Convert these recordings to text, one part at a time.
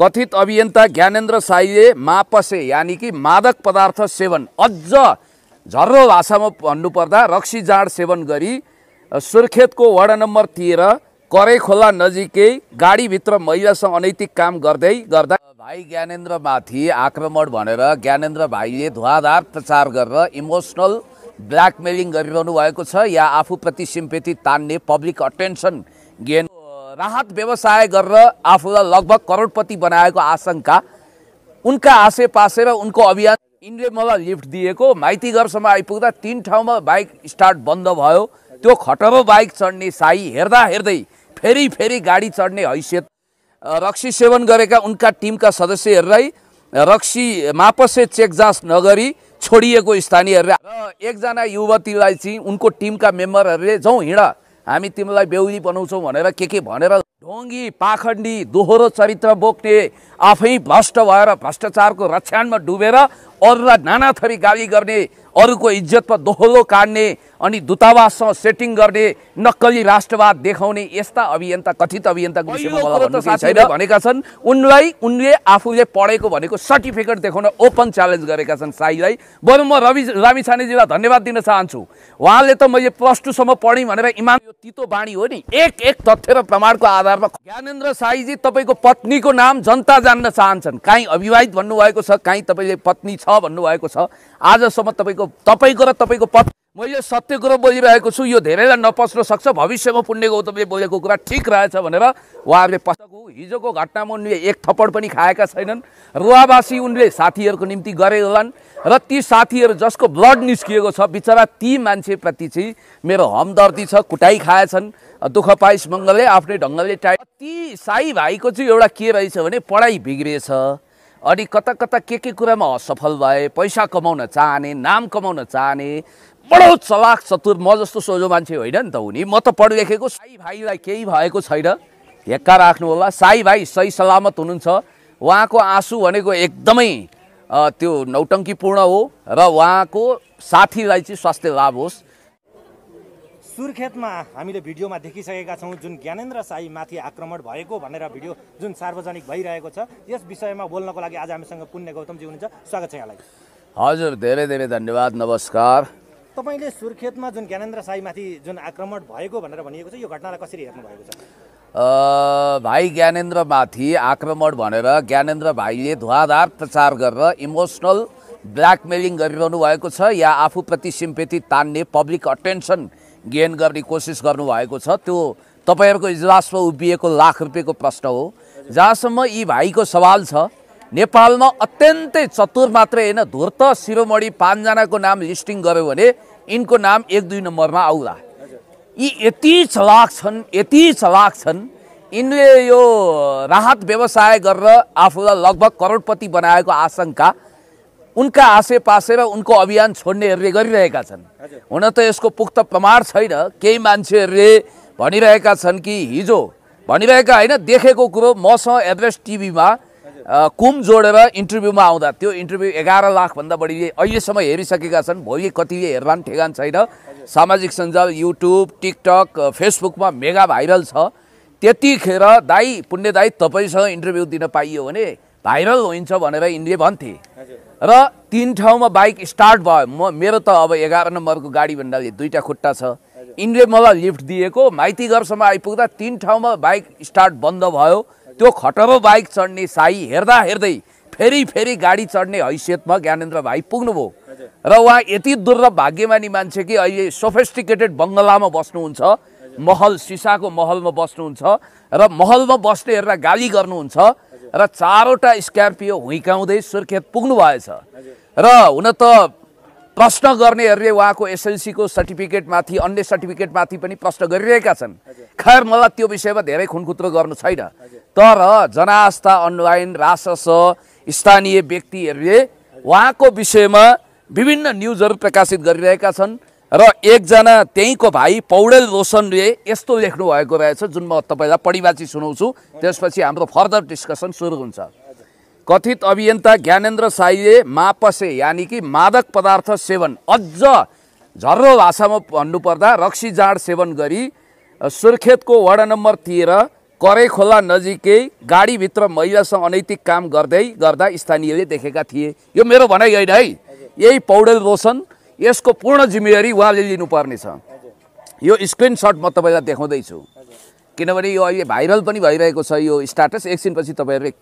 कथित अभियन्ता ज्ञानेन्द्र साईले मापसे यानि कि मादक पदार्थ सेवन अझ झर्रो भाषामा भन्नुपर्दा रक्सी जाँड सेवन गरी सुर्खेतको वडा नम्बर तेह्र करेखोला नजिकै गाडीभित्र महिलासँग अनैतिक काम गर्दै गर्दा भाइ ज्ञानेन्द्रमाथि आक्रमण भनेर ज्ञानेन्द्र भाइले धुवाधार प्रचार गरेर इमोसनल ब्ल्याकमेलिङ गरिरहनु भएको छ या आफूप्रति सिम्पेथी तान्ने पब्लिक अटेन्सन गेन राहत व्यवसाय गरेर आफूलाई लगभग करोडपति बनाएको आशंका उनका आसे र उनको अभियान यिनले मलाई लिफ्ट दिएको माइतीघरसम्म आइपुग्दा तिन ठाउँमा बाइक स्टार्ट बन्द भयो त्यो खटरो बाइक चढ्ने साई हेर्दा हेर्दै फेरि फेरि गाडी चढ्ने हैसियत रक्सी सेवन गरेका उनका टिमका सदस्यहरूलाई रक्सी मापसे चेक जाँच नगरी छोडिएको स्थानीयहरूले र एकजना युवतीलाई चाहिँ उनको टिमका मेम्बरहरूले जाउँ हिँड हामी तिमीलाई बेहुली बनाउँछौँ भनेर के के भनेर ढोङ्गी पाखण्डी दोहोरो चरित्र बोक्ने आफै भ्रष्ट भएर भ्रष्टाचारको रक्षाणमा डुबेर अरूलाई नानाथरी गाली गर्ने अरूको इज्जतमा दोहोलो काट्ने अनि दूतावाससँग सेटिङ गर्ने नक्कली राष्ट्रवाद देखाउने यस्ता अभियन्ता कथित अभियन्ताको विषयमा भनेका छन् उनलाई उनले आफूले पढेको भनेको सर्टिफिकेट देखाउन ओपन च्यालेन्ज गरेका छन् साईलाई बरु म रवि रामी छानेजीलाई धन्यवाद दिन चाहन्छु उहाँले त मैले प्लस टूसम्म पढेँ भनेर इमान यो तितो बाणी हो नि एक एक तथ्य र प्रमाणको आधारमा ज्ञानेन्द्र साईजी तपाईँको पत्नीको नाम जनता जान्न चाहन्छन् काहीँ अविवाहित भन्नुभएको छ काहीँ तपाईँले पत्नी छ भन्नुभएको छ आजसम्म तपाईँको तपाईँको र तपाईँको पत् मैले सत्य कुरो बोलिरहेको छु यो धेरैलाई नपस्न सक्छ भविष्यमा पुण्य गौतमले बोलेको कुरा ठिक रहेछ भनेर उहाँहरूले पसेको हिजोको घटनामा उनले एक थप्पड पनि खाएका छैनन् रुवावासी उनले साथीहरूको निम्ति गरे होलान् र ती साथीहरू जसको ब्लड निस्किएको छ बिचरा ती मान्छेप्रति चाहिँ मेरो हमदर्दी छ कुटाइ खाएछन् दुःख पाइस मङ्गलले आफ्नै ढङ्गले टाइ ती साई भाइको चाहिँ एउटा के रहेछ भने पढाइ बिग्रिएछ अनि कता कता के के कुरामा असफल भए पैसा कमाउन चाहने नाम कमाउन चाहने बडो चलाक चतुर म जस्तो सोझो मान्छे होइन नि त उनी म त पढ लेखेको साई भाइलाई केही भएको छैन हेक्का राख्नु होला साई भाइ सही सलामत हुनुहुन्छ उहाँको आँसु भनेको एकदमै त्यो नौटङ्कीपूर्ण हो र उहाँको साथीलाई चाहिँ स्वास्थ्य लाभ होस् सुर्खेतमा हामीले भिडियोमा देखिसकेका छौँ जुन ज्ञानेन्द्र माथि आक्रमण भएको भनेर भिडियो जुन सार्वजनिक भइरहेको छ यस विषयमा बोल्नको लागि आज हामीसँग पुण्य गौतमजी हुनुहुन्छ स्वागत छ यहाँलाई हजुर धेरै धेरै धन्यवाद नमस्कार तपाईँले सुर्खेतमा जुन ज्ञानेन्द्र साईमाथि जुन आक्रमण भएको भनेर भनिएको छ यो घटनालाई कसरी हेर्नु भएको छ भाइ ज्ञानेन्द्रमाथि आक्रमण भनेर ज्ञानेन्द्र भाइले धुवाधार प्रचार गरेर इमोसनल ब्ल्याकमेलिङ गरिरहनु भएको छ या आफूप्रति सिम्पेथी तान्ने पब्लिक अटेन्सन गेन गर्ने कोसिस गर्नुभएको छ त्यो तपाईँहरूको इजलासमा उभिएको लाख रुपियाँको प्रश्न हो जहाँसम्म यी भाइको सवाल छ नेपालमा अत्यन्तै चतुर मात्रै होइन धुर्त शिरोमणि पाँचजनाको नाम लिस्टिङ गऱ्यो भने यिनको नाम एक दुई नम्बरमा आउला यी यति चलाक छन् यति चलाक छन् यिनले यो राहत व्यवसाय गरेर आफूलाई लगभग करोडपति बनाएको आशंका उनका आसे पासे र उनको अभियान छोड्नेहरूले गरिरहेका छन् हुन त यसको पुख्त प्रमाण छैन केही मान्छेहरूले भनिरहेका छन् कि हिजो भनिरहेका होइन देखेको कुरो मसँग एड्रेस टिभीमा कुम जोडेर इन्टरभ्यूमा आउँदा त्यो इन्टरभ्यू एघार लाखभन्दा बढी अहिलेसम्म हेरिसकेका छन् भोलि कति हेरवान ठेगान छैन सामाजिक सञ्जाल युट्युब टिकटक फेसबुकमा मेगा भाइरल छ त्यतिखेर दाई पुण्य दाई तपाईँसँग इन्टरभ्यू दिन पाइयो भने भाइरल हुन्छ भनेर यिनले भन्थे र तिन ठाउँमा बाइक स्टार्ट भयो म मेरो त अब एघार नम्बरको गाडी भन्दा दुईवटा खुट्टा छ यिनले मलाई लिफ्ट दिएको माइतीघरसम्म आइपुग्दा तिन ठाउँमा बाइक स्टार्ट बन्द भयो त्यो खटरो बाइक चढ्ने साई हेर्दा हेर्दै फेरि फेरि गाडी चढ्ने हैसियतमा ज्ञानेन्द्र भाइ पुग्नुभयो र उहाँ यति दुर्लभ भाग्यमानी मान्छे कि अहिले सोफेस्टिकेटेड बङ्गलामा बस्नुहुन्छ महल सिसाको महलमा बस्नुहुन्छ र महलमा बस्ने हेरेर गाली गर्नुहुन्छ र चारवटा स्क्याम्पियो हुइकाउँदै सुर्खेत पुग्नु भएछ र हुन त प्रश्न गर्नेहरूले उहाँको एसएलसीको सर्टिफिकेटमाथि अन्य सर्टिफिकेटमाथि पनि प्रश्न गरिरहेका छन् खैर मलाई त्यो विषयमा धेरै खुनखुत्रो गर्नु छैन तर जनआस्था अनलाइन रासस स्थानीय व्यक्तिहरूले उहाँको विषयमा विभिन्न न्युजहरू प्रकाशित गरिरहेका छन् र एकजना त्यहीँको भाइ पौडेल रोशनले यस्तो लेख्नु भएको रहेछ जुन म तपाईँलाई परिवाची सुनाउँछु त्यसपछि हाम्रो फर्दर डिस्कसन सुरु हुन्छ कथित अभियन्ता ज्ञानेन्द्र साईले मापसे यानि कि मादक पदार्थ सेवन अझ झर्रो भाषामा भन्नुपर्दा रक्सी जाँड सेवन गरी सुर्खेतको वडा नम्बर तेह्र करेखोला नजिकै गाडीभित्र महिलासँग अनैतिक काम गर्दै गर्दा स्थानीयले देखेका थिए यो मेरो भनाइ होइन है यही पौडेल रोशन यसको पूर्ण जिम्मेवारी उहाँले लिनुपर्नेछ यो स्क्रिनसट म तपाईँलाई देखाउँदैछु किनभने यो अहिले भाइरल पनि भइरहेको छ यो स्टाटस एकछिनपछि तपाईँहरूले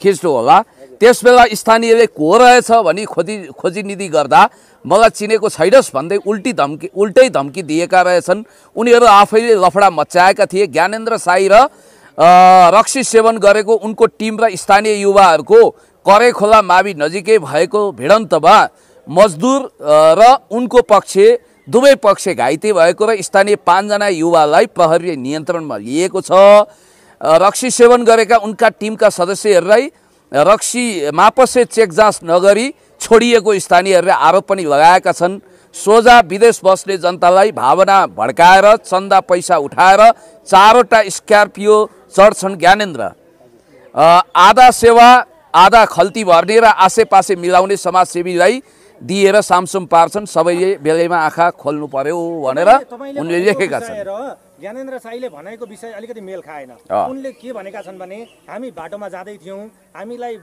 खिच्नु होला त्यसबेला स्थानीयले को रहेछ भनी खोजी खोजीनिधि गर्दा मलाई चिनेको छैनस् भन्दै उल्टी धम्की उल्टै धम्की दिएका रहेछन् उनीहरू आफैले लफडा मच्याएका थिए ज्ञानेन्द्र साई र रक्सी सेवन गरेको उनको टिम र स्थानीय युवाहरूको करेखोला मावि नजिकै भएको भिडन्तमा मजदुर र उनको पक्ष दुवै पक्ष घाइते भएको र स्थानीय पाँचजना युवालाई प्रहरी नियन्त्रणमा लिएको छ रक्सी सेवन गरेका उनका टिमका सदस्यहरूलाई रक्सी मापसे चेक जाँच नगरी छोडिएको स्थानीयहरूले आरोप पनि लगाएका छन् सोझा विदेश बस्ने जनतालाई भावना भड्काएर चन्दा पैसा उठाएर चारवटा स्कर्पियो चढ्छन् ज्ञानेन्द्र आधा सेवा आधा खल्ती भर्ने र आसेपासे मिलाउने समाजसेवीलाई दिएर सामसुम पार्छन् सबैले बेलैमा आँखा खोल्नु पर्यो भनेर उनले लेखेका छन् ज्ञानेन्द्र साईले भनेको विषय अलिकति मेल खाएन उनले के भनेका छन् भने हामी बाटोमा जाँदै थियौँ हामीलाई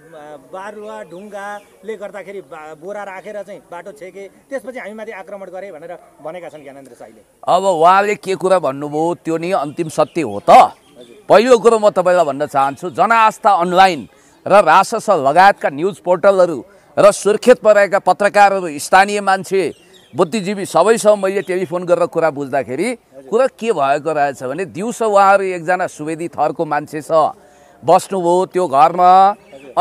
बारुवा ढुङ्गाले गर्दाखेरि बोरा राखेर चाहिँ बाटो छेके त्यसपछि हामीमाथि आक्रमण गरे भनेर भनेका छन् ज्ञानेन्द्र साईले अब उहाँले के कुरा भन्नुभयो त्यो नै अन्तिम सत्य हो त पहिलो कुरो म तपाईँलाई भन्न चाहन्छु जनआस्था अनलाइन र रासस लगायतका न्युज पोर्टलहरू र सुर्खेतमा रहेका पत्रकारहरू स्थानीय मान्छे बुद्धिजीवी सबैसँग मैले टेलिफोन गरेर कुरा बुझ्दाखेरि कुरा के भएको रहेछ भने दिउँसो उहाँहरू एकजना सुवेदी थरको मान्छे छ बस्नुभयो त्यो घरमा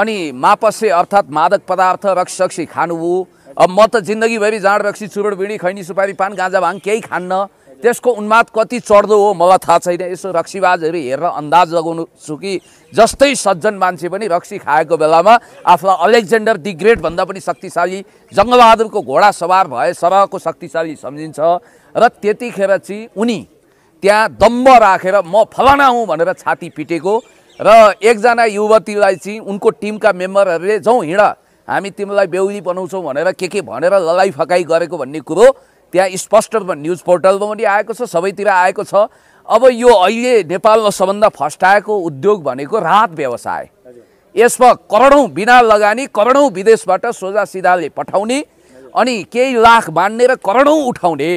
अनि मापसे अर्थात् मादक पदार्थ रक्सी खानुभयो अब म त जिन्दगीभरि जाँड रक्सी चुरोड बिडी खैनी सुपारी पान गाँजा भाङ केही खान्न त्यसको उन्माद कति चढ्दो हो मलाई थाहा छैन यसो रक्सीबाजहरू हेरेर अन्दाज लगाउनु छु कि जस्तै सज्जन मान्छे पनि रक्सी खाएको बेलामा आफूलाई अलेक्जेन्डर दि ग्रेटभन्दा पनि शक्तिशाली जङ्गबहादुरको घोडा सवार भए सरहको शक्तिशाली सम्झिन्छ र त्यतिखेर चाहिँ उनी त्यहाँ दम्ब राखेर म फलाना हुँ भनेर छाती पिटेको र एकजना युवतीलाई चाहिँ उनको टिमका मेम्बरहरूले जाउँ हिँड हामी तिमीलाई बेहुली बनाउँछौँ भनेर के के भनेर ललाइ फकाइ गरेको भन्ने कुरो त्यहाँ स्पष्ट रूपमा न्युज पोर्टलमा पनि आएको छ सबैतिर आएको छ अब यो अहिले नेपालमा सबभन्दा फस्टाएको उद्योग भनेको राहत व्यवसाय यसमा करोडौँ बिना लगानी करोडौँ विदेशबाट सोझा सिधाले पठाउने अनि केही लाख बाँड्ने र करोडौँ उठाउने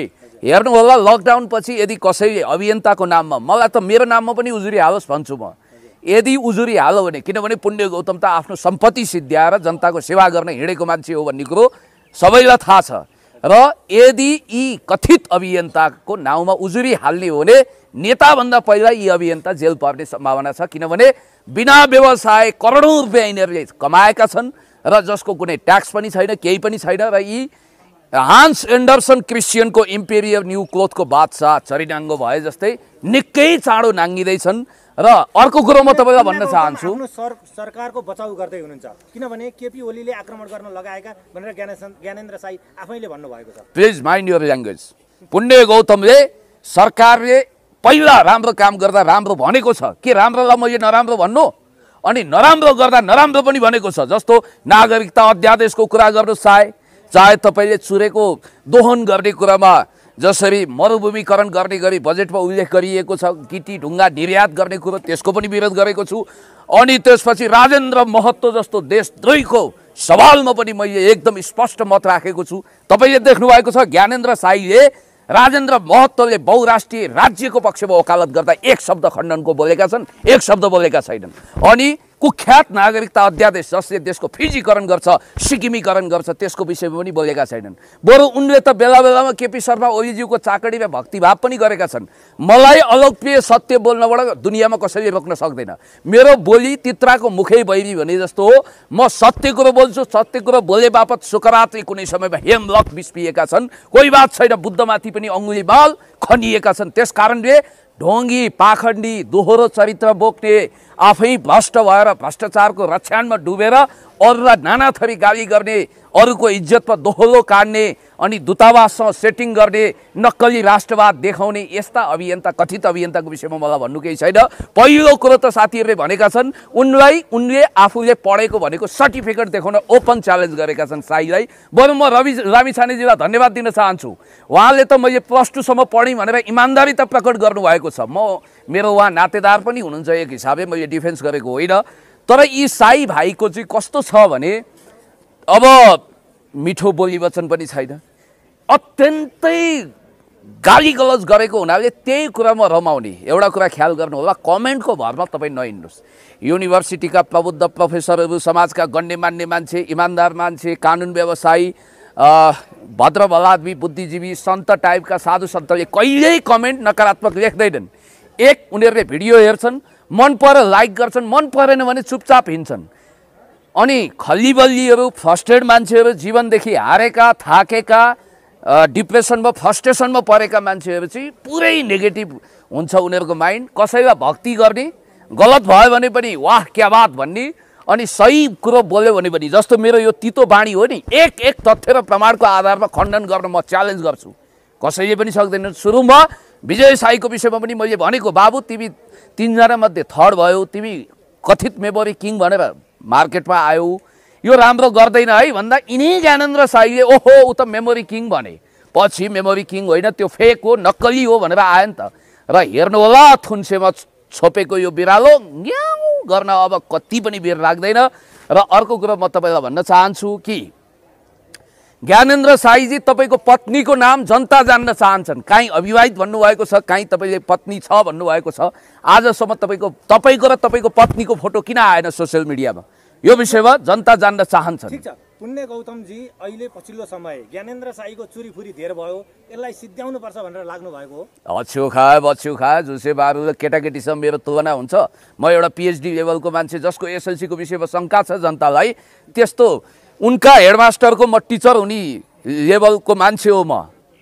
हेर्नु होला लकडाउनपछि यदि कसै अभियन्ताको नाममा मलाई त मेरो नाममा पनि उजुरी हालोस् भन्छु म यदि उजुरी हालो भने किनभने पुण्य गौतम त आफ्नो सम्पत्ति सिद्ध्याएर जनताको सेवा गर्न हिँडेको मान्छे हो भन्ने कुरो सबैलाई थाहा छ र यदि यी कथित अभियन्ताको नाउँमा उजुरी हाल्ने हो भने नेताभन्दा पहिला यी अभियन्ता जेल पर्ने सम्भावना छ किनभने बिना व्यवसाय करोडौँ रुपियाँ यिनीहरूले कमाएका छन् र जसको कुनै ट्याक्स पनि छैन केही पनि छैन र यी हान्स एन्डरसन क्रिस्चियनको इम्पेरियर न्यु क्लोथको बादशाह चरिनाङ्गो भए जस्तै निकै चाँडो नाङ्गिँदैछन् र अर्को कुरो म तपाईँलाई भन्न चाहन्छु सरकारको बचाउ गर्दै हुनुहुन्छ किनभने केपी ओलीले आक्रमण गर्न लगाएका भनेर ज्ञानेन्द्र साई आफैले भन्नुभएको छ प्लिज माइन्ड युर ल्याङ्ग्वेज पुण्य गौतमले सरकारले पहिला राम्रो काम गर्दा राम्रो भनेको छ के राम्रोलाई मैले नराम्रो भन्नु अनि नराम्रो गर्दा नराम्रो पनि भनेको छ जस्तो नागरिकता अध्यादेशको कुरा गर्नु चाहे चाहे तपाईँले चुरेको दोहन गर्ने कुरामा जसरी मरुभूमिकरण गर्ने गरी बजेटमा उल्लेख गरिएको छ गिटी ढुङ्गा निर्यात गर्ने कुरो त्यसको पनि विरोध गरेको छु अनि त्यसपछि राजेन्द्र महत्त्व जस्तो देश देशद्रोहीको सवालमा पनि मैले एकदम स्पष्ट मत राखेको छु तपाईँले देख्नुभएको छ ज्ञानेन्द्र साईले राजेन्द्र महत्त्वले बहुराष्ट्रिय राज्यको पक्षमा वकालत गर्दा एक शब्द खण्डनको बोलेका छन् एक शब्द बोलेका छैनन् अनि कुख्यात नागरिकता अध्यादेश जसले देशको फिजीकरण गर्छ सिक्किमीकरण गर्छ त्यसको विषयमा पनि बोलेका छैनन् बरु उनले त बेला बेलामा केपी शर्मा ओलीज्यूको चाकडीमा भक्तिभाव पनि गरेका छन् मलाई अलौप्रिय सत्य बोल्नबाट दुनियाँमा कसैले रोक्न सक्दैन मेरो बोली तित्राको मुखै बहिनी भने जस्तो हो म सत्य कुरो बोल्छु सत्य कुरो बोले बापत सुकराती कुनै समयमा हेमलक बिस्पिएका छन् कोही बात छैन बुद्धमाथि पनि अङ्गुली बाल खनिएका छन् त्यसकारणले ढोङ्गी पाखण्डी दोहोरो चरित्र बोक्ने आफै भ्रष्ट भएर भ्रष्टाचारको रक्षाणमा डुबेर अरूलाई नानाथरी गाली गर्ने अरूको इज्जतमा दोहोलो काट्ने अनि दूतावाससँग सेटिङ गर्ने नक्कली राष्ट्रवाद देखाउने यस्ता अभियन्ता कथित अभियन्ताको विषयमा मलाई भन्नु केही छैन पहिलो कुरो त साथीहरूले भनेका छन् उनलाई उनले आफूले पढेको भनेको सर्टिफिकेट देखाउन ओपन च्यालेन्ज गरेका छन् साईलाई बरु म रवि रामी छानेजीलाई धन्यवाद दिन चाहन्छु उहाँले त मैले प्लस टूसम्म पढेँ भनेर इमान्दारी त प्रकट गर्नुभएको छ म मेरो उहाँ नातेदार पनि हुनुहुन्छ एक हिसाबले मैले यो डिफेन्स गरेको होइन तर यी साई भाइको चाहिँ कस्तो छ भने अब मिठो बोली वचन पनि छैन अत्यन्तै गाली गलज गरेको हुनाले त्यही कुरामा रमाउने एउटा कुरा ख्याल गर्नु होला कमेन्टको भरमा तपाईँ नहिँड्नुहोस् युनिभर्सिटीका प्रबुद्ध प्रोफेसरहरू समाजका गण्य मान्ने मान्छे इमान्दार मान्छे कानुन व्यवसायी भद्र भलादमी बुद्धिजीवी सन्त टाइपका साधु सन्तले कहिल्यै कमेन्ट नकारात्मक लेख्दैनन् एक उनीहरूले भिडियो हेर्छन् मन परे लाइक गर्छन् मन परेन भने चुपचाप हिँड्छन् अनि खल्लीबल्लीहरू फ्रस्ट्रेड मान्छेहरू जीवनदेखि हारेका थाकेका डिप्रेसनमा फ्रस्ट्रेसनमा परेका मान्छेहरू चाहिँ पुरै नेगेटिभ हुन्छ उनीहरूको माइन्ड कसैमा भक्ति गर्ने गलत भयो भने पनि वाह क्या बात भन्ने अनि सही कुरो बोल्यो भने पनि जस्तो मेरो यो तितो बाणी हो नि एक एक तथ्य र प्रमाणको आधारमा खण्डन गर्न म च्यालेन्ज गर्छु कसैले पनि सक्दैन सुरुमा विजय साईको विषयमा पनि मैले भनेको बाबु तिमी तिनजना मध्ये थर्ड भयो तिमी कथित मेमोरी किङ भनेर मार्केटमा आयौ यो राम्रो गर्दैन है भन्दा यिनै ज्ञानेन्द्र साईले ओहो ऊ त मेमोरी किङ भने पछि मेमोरी किङ होइन त्यो फेक हो नक्कली हो भनेर आयो नि त र हेर्नु होला थुन्सेमा छोपेको यो बिरालो ग्याउ गर्न अब कति पनि बिर लाग्दैन र अर्को कुरो म तपाईँलाई भन्न चाहन्छु कि ज्ञानेन्द्र साईजी तपाईँको पत्नीको नाम जनता जान्न चाहन्छन् काहीँ अविवाहित भन्नुभएको छ काहीँ तपाईँले पत्नी छ भन्नुभएको छ आजसम्म तपाईँको तपाईँको र तपाईँको पत्नीको फोटो किन आएन सोसियल मिडियामा यो विषयमा जनता जान्न चाहन्छन् पुण्य गौतमजी अहिले पछिल्लो समय ज्ञानेन्द्र साईको चुरी फुरी धेर भयो यसलाई पर्छ भनेर लाग्नु भएको हो अछ्यौ खा बछ्यौ खायो झुसे बाबु र केटाकेटीसँग मेरो तुलना हुन्छ म एउटा पिएचडी लेभलको मान्छे जसको एसएलसीको विषयमा शङ्का छ जनतालाई त्यस्तो उनका हेडमास्टरको म टिचर हुने लेभलको मान्छे हो म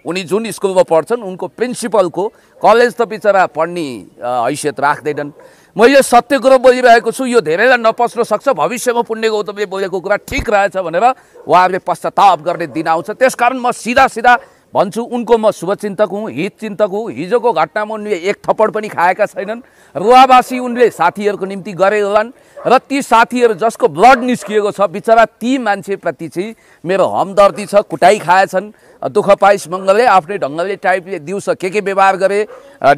उनी जुन स्कुलमा पढ्छन् उनको प्रिन्सिपलको कलेज त बिचरा पढ्ने हैसियत राख्दैनन् मैले सत्य कुरो बोलिरहेको छु यो धेरैलाई नपस्न सक्छ भविष्यमा पुण्य गौतमले बोलेको कुरा ठिक रहेछ भनेर उहाँहरूले पश्चाताप गर्ने दिन आउँछ त्यसकारण म सिधा सिधा भन्छु उनको म शुभचिन्तक हुँ हितचिन्तक हुँ हिजोको घटनामा उनले एक थप्पड पनि खाएका छैनन् रुवावासी उनले साथीहरूको निम्ति गरे होलान् र ती साथीहरू जसको ब्लड निस्किएको छ बिचरा ती मान्छेप्रति चाहिँ मेरो हमदर्दी छ कुटाइ खाएछन् दुःख पाइस मङ्गलले आफ्नै ढङ्गले टाइपले दिउँसो के के व्यवहार गरे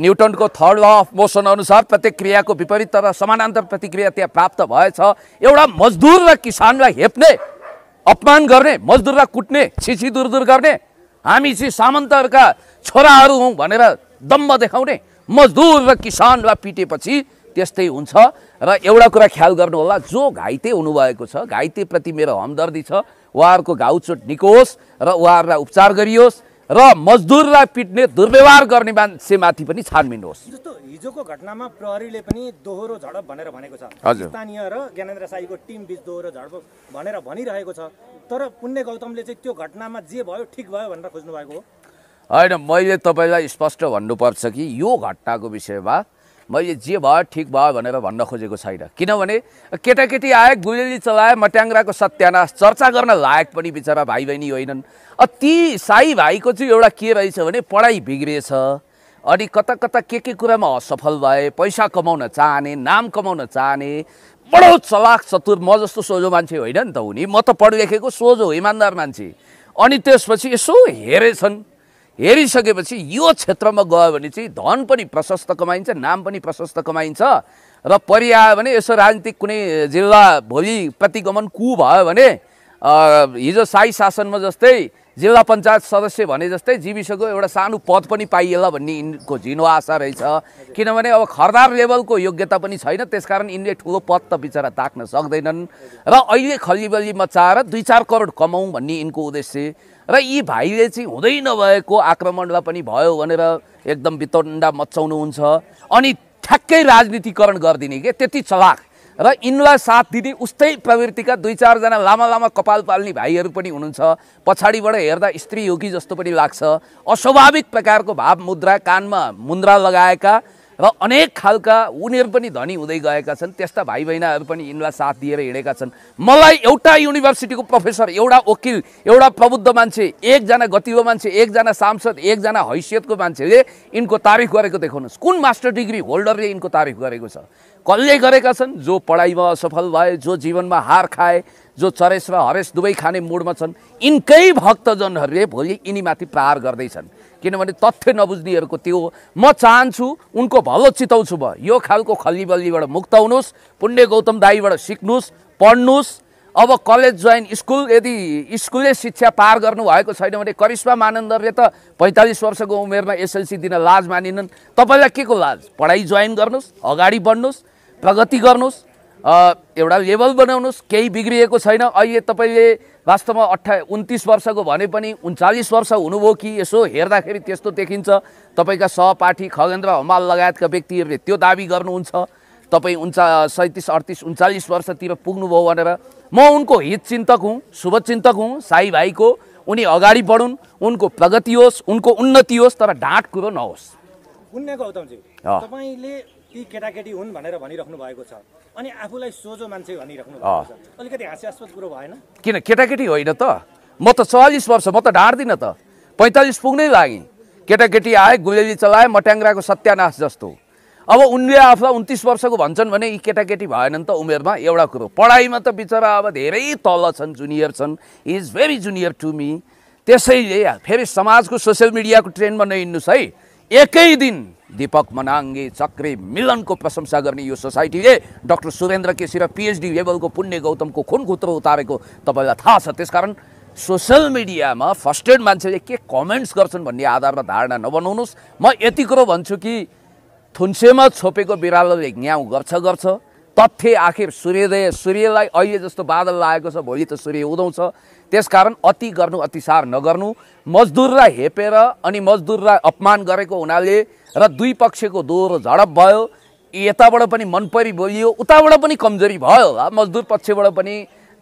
न्युटनको थर्ड ल अफ मोसन अनुसार प्रतिक्रियाको विपरीत तर समानान्तर प्रतिक्रिया त्यहाँ प्राप्त भएछ एउटा मजदुर र किसानलाई हेप्ने अपमान गर्ने मजदुरलाई कुट्ने छिछि दुर गर्ने हामी चाहिँ सामन्तहरूका छोराहरू हौँ भनेर दम्ब देखाउने मजदुर र किसानलाई पिटेपछि त्यस्तै हुन्छ र एउटा कुरा ख्याल गर्नुहोला जो घाइते हुनुभएको छ घाइतेप्रति मेरो हमदर्दी छ उहाँहरूको घाउचोट निको होस् र उहाँहरूलाई उपचार गरियोस् र मजदुरलाई पिट्ने दुर्व्यवहार गर्ने मान्छेमाथि पनि छानबिन होस् जस्तो हिजोको घटनामा प्रहरीले पनि दोहोरो झडप भनेर भनेको छ स्थानीय र ज्ञानेन्द्र साईको टिम बिच दोहोरो झडप भनेर भनिरहेको छ तर पुण्य गौतमले चाहिँ त्यो घटनामा जे भयो ठिक भयो भनेर खोज्नु भएको हो होइन मैले तपाईँलाई स्पष्ट भन्नुपर्छ कि यो घटनाको विषयमा मैले जे भयो ठिक भयो भनेर भन्न खोजेको छैन किनभने केटाकेटी आए गुलेली चलाए मट्याङ्राको सत्यानाश चर्चा गर्न लायक पनि बिचरा भाइ बहिनी होइनन् ती साई भाइको चाहिँ एउटा के रहेछ भने पढाइ बिग्रेछ अनि कता कता के के कुरामा असफल भए पैसा कमाउन चाहने नाम कमाउन चाहने बडो चलाक चतुर म जस्तो सोझो मान्छे होइन नि त उनी म त पढ लेखेको सोझो इमान्दार मान्छे अनि त्यसपछि यसो हेरेछन् हेरिसकेपछि यो क्षेत्रमा गयो भने चाहिँ धन पनि प्रशस्त कमाइन्छ नाम पनि प्रशस्त कमाइन्छ र परि आयो भने यसो राजनीतिक कुनै जिल्ला भोलि प्रतिगमन कु भयो भने हिजो साई शासनमा जस्तै जिल्ला पञ्चायत सदस्य भने जस्तै जीविसको एउटा सानो पद पनि पाइएला भन्ने यिनको झिनो आशा रहेछ किनभने अब खरदार लेभलको योग्यता पनि छैन त्यसकारण यिनले ठुलो पद त बिचरा ताक्न सक्दैनन् र अहिले खलिबली मचाएर दुई चार करोड कमाउँ भन्ने यिनको उद्देश्य र यी भाइले चाहिँ हुँदै नभएको आक्रमणमा पनि भयो भनेर एकदम बितन्डा मचाउनुहुन्छ अनि ठ्याक्कै राजनीतिकरण गरिदिने के त्यति चलाक र यिनलाई साथ दिने उस्तै प्रवृत्तिका दुई चारजना लामा लामा कपाल पाल्ने भाइहरू पनि हुनुहुन्छ पछाडिबाट हेर्दा स्त्री हो कि जस्तो पनि लाग्छ अस्वाभाविक प्रकारको भाव मुद्रा कानमा मुन्द्रा लगाएका र अनेक खालका उनीहरू पनि धनी हुँदै गएका छन् त्यस्ता भाइ बहिनीहरू पनि यिनलाई साथ दिएर हिँडेका छन् मलाई एउटा युनिभर्सिटीको प्रोफेसर एउटा वकिल एउटा प्रबुद्ध मान्छे एकजना गतिलो मान्छे एकजना सांसद एकजना हैसियतको मान्छेले यिनको तारिफ गरेको देखाउनुहोस् कुन मास्टर डिग्री होल्डरले यिनको तारिफ गरेको छ कसले गरेका छन् जो पढाइमा असफल भए जो जीवनमा हार खाए जो चरेस र हरेस दुवै खाने मुडमा छन् यिनकै भक्तजनहरूले भोलि यिनीमाथि प्रहार गर्दैछन् किनभने तथ्य नबुझ्नेहरूको त्यो हो म चाहन्छु उनको भलो चिताउँछु म यो खालको खल्ली मुक्त हुनुहोस् पुण्य गौतम दाईबाट सिक्नुहोस् पढ्नुहोस् अब कलेज जोइन स्कुल यदि स्कुलले शिक्षा पार गर्नुभएको छैन भने करिश्मा मानन्दरले त पैँतालिस वर्षको उमेरमा एसएलसी दिन लाज मानिनन् तपाईँलाई के को लाज पढाइ जोइन गर्नुहोस् अगाडि बढ्नुहोस् प्रगति गर्नुहोस् एउटा लेभल बनाउनुहोस् केही बिग्रिएको छैन अहिले तपाईँले वास्तवमा अठा उन्तिस वर्षको भने पनि उन्चालिस वर्ष हुनुभयो कि यसो हेर्दाखेरि त्यस्तो देखिन्छ तपाईँका सहपाठी खगेन्द्र हमाल लगायतका व्यक्तिहरूले त्यो दावी गर्नुहुन्छ तपाईँ उन्चा सैँतिस अडतिस उन्चालिस वर्षतिर पुग्नुभयो भनेर म उनको हितचिन्तक हुँ शुभचिन्तक हुँ साई भाइको उनी अगाडि बढुन् उनको प्रगति होस् उनको उन्नति होस् तर ढाँट कुरो नहोस् ती केटाकेटी हुन् भनेर भनिराख्नु भएको छ अनि आफूलाई सोझो मान्छे भनिराख्नु भएको छ अलिकति हास्यास्पद कुरो भएन किन केटाकेटी होइन त म त चालिस वर्ष म त ढाँट्दिनँ त पैँतालिस पुग्नै लागेँ केटाकेटी आए गुलेली चलाए मट्याङ्ग्राको सत्यानाश जस्तो अब उनले आफूलाई उन्तिस वर्षको भन्छन् भने यी केटाकेटी भएनन् त उमेरमा एउटा कुरो पढाइमा त बिचरा अब धेरै तल छन् जुनियर छन् is very junior to me त्यसैले फेरि समाजको सोसियल मिडियाको ट्रेन्डमा नहिँड्नुहोस् है एकै दिन दीपक मनाङ्गे चक्रे मिलनको प्रशंसा गर्ने यो सोसाइटीले डाक्टर सुरेन्द्र केसी र पिएचडी लेभलको पुण्य गौतमको खुनखुत्रो उतारेको तपाईँलाई थाहा छ त्यसकारण सोसियल मिडियामा फर्स्ट एड मान्छेले के कमेन्ट्स गर्छन् भन्ने आधारमा धारणा नबनाउनुहोस् म यति कुरो भन्छु कि थुन्सेमा छोपेको बिरालोले न्याउ गर्छ गर्छ तथ्य आखिर सूर्योदय सूर्यलाई अहिले जस्तो बादल लागेको छ भोलि त सूर्य उदाउँछ त्यसकारण अति गर्नु अतिसार नगर्नु मजदुरलाई हेपेर अनि मजदुरलाई अपमान गरेको हुनाले र दुई पक्षको दोहोरो झडप भयो यताबाट पनि मनपरी बोलियो उताबाट पनि कमजोरी भयो होला मजदुर पक्षबाट पनि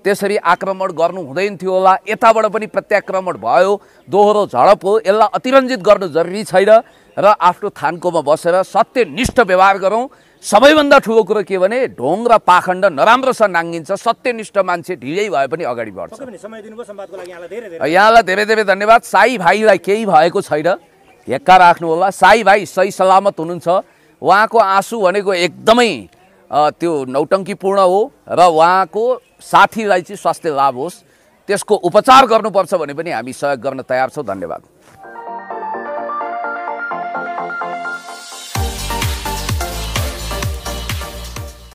त्यसरी आक्रमण गर्नु हुँदैन थियो होला यताबाट पनि प्रत्याक्रमण भयो दोहोरो झडप हो यसलाई अतिरञ्जित गर्नु जरुरी छैन र आफ्नो थानकोमा बसेर सत्यनिष्ठ व्यवहार गरौँ सबैभन्दा ठुलो कुरो के भने ढोङ र पाखण्ड नराम्रोसँग नाङ्गिन्छ सत्यनिष्ठ मान्छे ढिलै भए पनि अगाडि बढ्छ यहाँलाई धेरै धेरै धन्यवाद साई भाइलाई केही भएको छैन हेक्का राख्नु होला साई भाइ सही सलामत हुनुहुन्छ उहाँको आँसु भनेको एकदमै त्यो नौटङ्कीपूर्ण हो र उहाँको साथीलाई चाहिँ स्वास्थ्य लाभ होस् त्यसको उपचार गर्नुपर्छ भने पनि हामी सहयोग गर्न तयार छौँ धन्यवाद